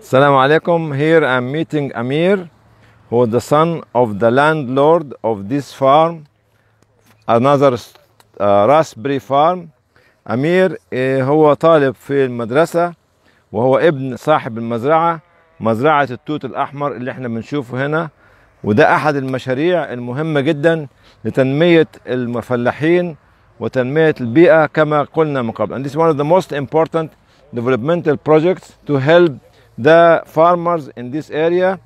Assalamu alaikum. Here I'm meeting Amir, who is the son of the landlord of this farm, another uh, raspberry farm. أمير eh, هو طالب في المدرسة وهو ابن صاحب المزرعة مزرعة التوت الأحمر اللي احنا بنشوفه هنا وده أحد المشاريع المهمة جدا لتنمية المفلاحين وتنمية البيئة كما قلنا من قبل. And this is one of the most important developmental projects to help the farmers in this area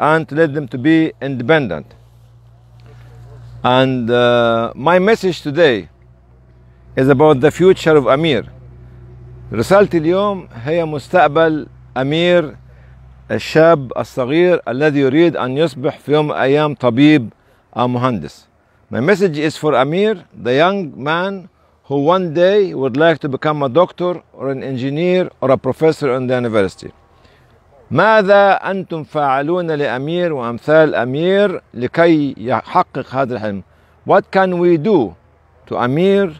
and to let them to be independent. And uh, my message today is about the future of Amir. رسالتي اليوم هي مستقبل أمير الشاب الصغير الذي يريد أن يصبح في يوم من الأيام طبيب أو مهندس. My message is for Amir, the young man who one day would like to become a doctor or an engineer or a professor in the university. ماذا أنتم فاعلون لأمير وأمثال أمير لكي يحقق هذا الحلم؟ What can we do to Amir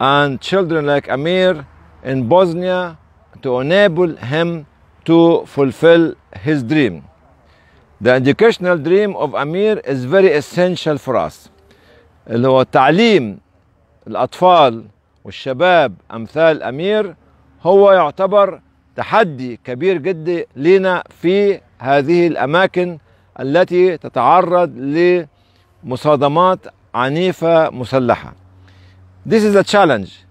and children like Amir in Bosnia to enable him to fulfill his dream? The educational dream of Amir is very essential for us. اللي هو التعليم الأطفال والشباب أمثال أمير هو يعتبر تحدي كبير جدا لنا في هذه الأماكن التي تتعرض لمصادمات عنيفة مسلحة. This is a challenge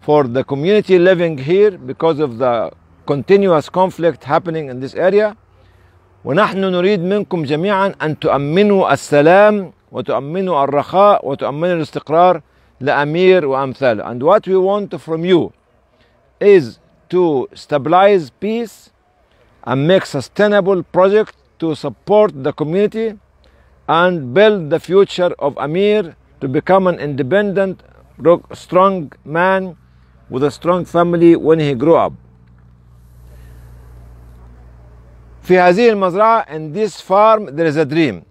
for the community living here because of the continuous conflict happening in this area ونحن نريد منكم جميعا أن تؤمنوا السلام وتؤمنوا الرخاء وتؤمنوا الاستقرار لأمير وأمثاله and what we want from you is to stabilize peace and make sustainable project to support the community and build the future of Amir to become an independent, strong man with a strong family when he grew up. في هذه المزرعة in this farm there is a dream.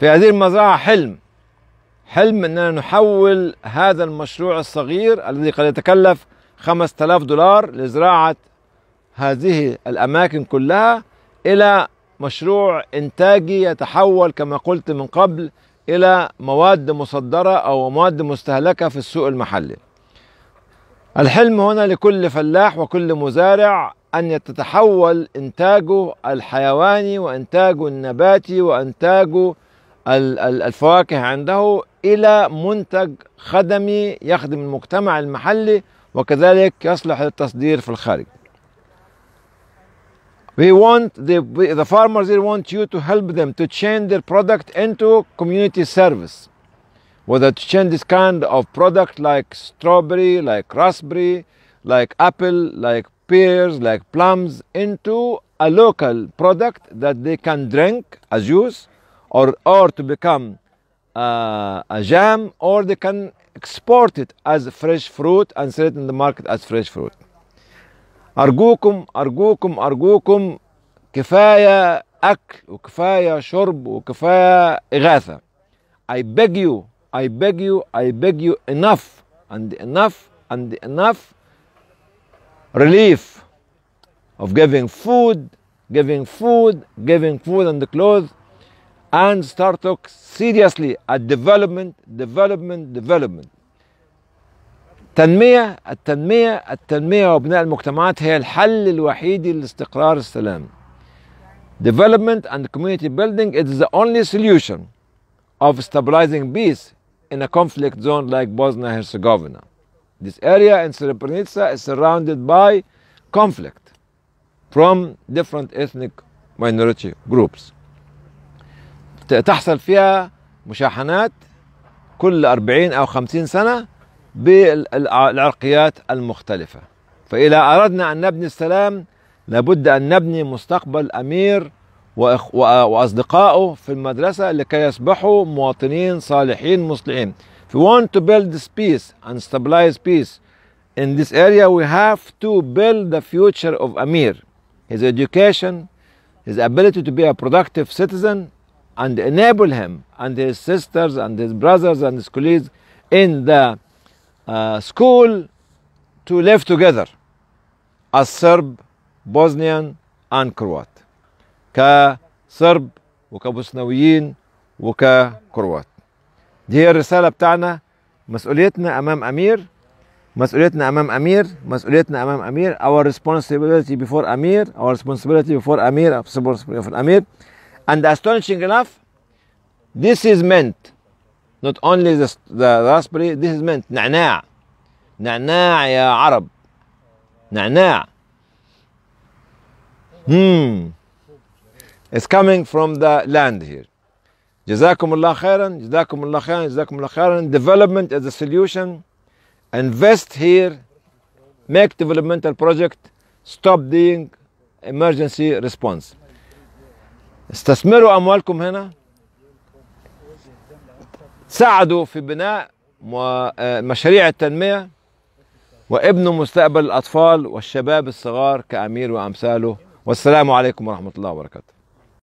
في هذه المزرعة حلم. حلم أننا نحول هذا المشروع الصغير الذي قد يتكلف 5000 دولار لزراعة هذه الأماكن كلها إلى مشروع إنتاجي يتحول كما قلت من قبل إلى مواد مصدرة أو مواد مستهلكة في السوق المحلي الحلم هنا لكل فلاح وكل مزارع أن يتحول إنتاجه الحيواني وإنتاجه النباتي وإنتاجه الفواكه عنده إلى منتج خدمي يخدم المجتمع المحلي وكذلك يصلح للتصدير في الخارج. We want the, the farmers they want you to help them to change their product into community service. Whether to change this kind of product like strawberry, like raspberry, like apple, like pears, like plums into a local product that they can drink as juice or, or to become uh, a jam, or they can export it as fresh fruit and sell it in the market as fresh fruit. أرجوكم أرجوكم أرجوكم كفاية أكل وكفاية شرب وكفاية إغاثة. I beg you, I beg you, I beg you enough and enough and enough relief of giving food, giving food, giving food and the clothes and start look seriously at development development development التنمية التنمية التنمية وبناء المجتمعات هي الحل الوحيد لاستقرار السلام Development and community building is the only solution of stabilizing peace in a conflict zone like Bosnia-Herzegovina. This area in Srebrenica is surrounded by conflict from different ethnic minority groups. تحصل فيها مشاحنات كل 40 أو 50 سنة بالعرقيات المختلفة فإذا أردنا أن نبني السلام لابد أن نبني مستقبل أمير وأصدقائه في المدرسة لكي يصبحوا مواطنين صالحين مصلحين If we want to build this peace and stabilize peace in this area, we have to build the future of Amir, his education, his ability to be a productive citizen, and enable him and his sisters and his brothers and his colleagues in the uh, school to live together as Serb, Bosnian and Croat كصرب وكبوسنويين وككروات دي هي الرسالة بتاعنا مسؤوليتنا أمام أمير مسؤوليتنا أمام أمير مسؤوليتنا أمام أمير our responsibility before أمير our responsibility before أمير before أمير And astonishing enough, this is meant not only the, the raspberry, this is meant na'na'. Na'na' ya Arab. Na'na'. Hmm. It's coming from the land here. جزاكم الله خيرا جزاكم الله خيرا جزاكم الله خيرا development as a solution invest here make developmental project stop being emergency response استثمروا اموالكم هنا ساعدوا في بناء آه، مشاريع التنميه وابنوا مستقبل الاطفال والشباب الصغار كامير وامثاله والسلام عليكم ورحمه الله وبركاته